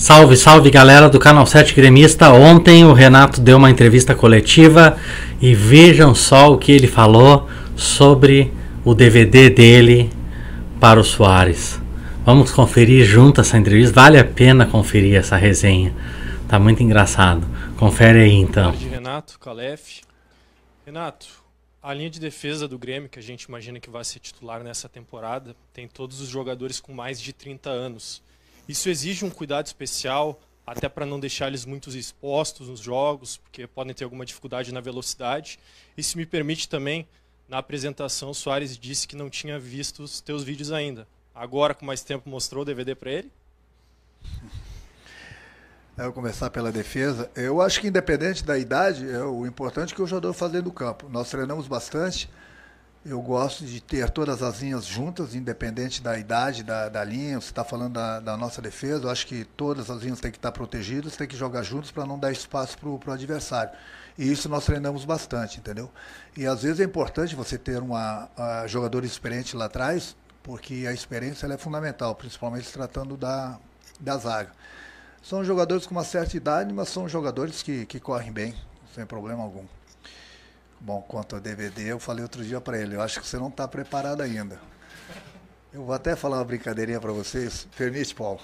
Salve, salve galera do canal 7 Gremista. Ontem o Renato deu uma entrevista coletiva e vejam só o que ele falou sobre o DVD dele para o Soares. Vamos conferir junto essa entrevista. Vale a pena conferir essa resenha. Tá muito engraçado. Confere aí então. Boa tarde, Renato Calef. Renato, a linha de defesa do Grêmio que a gente imagina que vai ser titular nessa temporada tem todos os jogadores com mais de 30 anos. Isso exige um cuidado especial, até para não deixar eles muito expostos nos jogos, porque podem ter alguma dificuldade na velocidade. E se me permite também, na apresentação, Soares disse que não tinha visto os teus vídeos ainda. Agora, com mais tempo, mostrou o DVD para ele? Eu vou começar pela defesa. Eu acho que, independente da idade, é o importante é que o jogador fazer no campo. Nós treinamos bastante. Eu gosto de ter todas as linhas juntas, independente da idade da, da linha. Você está falando da, da, nossa defesa. Eu acho que todas as linhas têm que estar protegidas, têm que jogar juntas para não dar espaço para o adversário. E isso nós treinamos bastante, entendeu? E às vezes é importante você ter um jogador experiente lá atrás, porque a experiência é fundamental, principalmente tratando da, da zaga. São jogadores com uma certa idade, mas são jogadores que, que correm bem, sem problema algum. Bom, quanto ao DVD, eu falei outro dia para ele, eu acho que você não está preparado ainda. Eu vou até falar uma brincadeirinha para vocês. Permite, Paulo?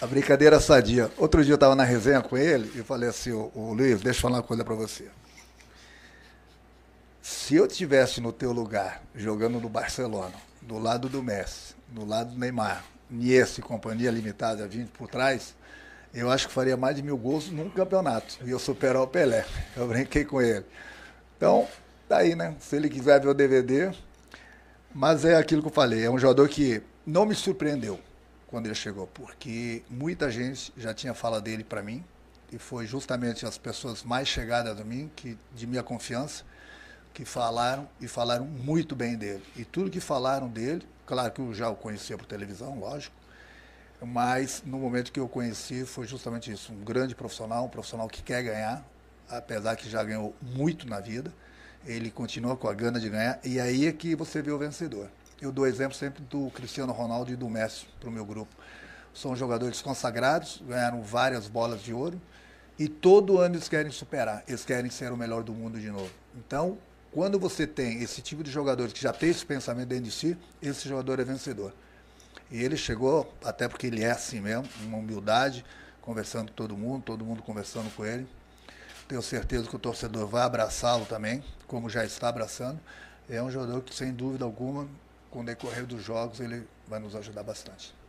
A brincadeira sadia. Outro dia eu estava na resenha com ele e falei assim, ô, Luiz, deixa eu falar uma coisa para você. Se eu tivesse no teu lugar, jogando no Barcelona, do lado do Messi, do lado do Neymar, Niesse e companhia limitada vindo por trás, eu acho que faria mais de mil gols num campeonato. E eu superar o Pelé. Eu brinquei com ele. Então, tá aí, né? Se ele quiser ver o DVD. Mas é aquilo que eu falei. É um jogador que não me surpreendeu quando ele chegou, porque muita gente já tinha fala dele para mim e foi justamente as pessoas mais chegadas a mim, que de minha confiança, que falaram e falaram muito bem dele. E tudo que falaram dele, claro que eu já o conhecia por televisão, lógico, mas no momento que eu conheci foi justamente isso, um grande profissional, um profissional que quer ganhar, apesar que já ganhou muito na vida, ele continua com a gana de ganhar e aí é que você vê o vencedor. Eu dou exemplo sempre do Cristiano Ronaldo e do Messi para o meu grupo. São jogadores consagrados, ganharam várias bolas de ouro e todo ano eles querem superar, eles querem ser o melhor do mundo de novo. Então, quando você tem esse tipo de jogador que já tem esse pensamento dentro de si, esse jogador é vencedor. E ele chegou, até porque ele é assim mesmo, uma humildade, conversando com todo mundo, todo mundo conversando com ele. Tenho certeza que o torcedor vai abraçá-lo também, como já está abraçando. É um jogador que, sem dúvida alguma, com o decorrer dos jogos, ele vai nos ajudar bastante.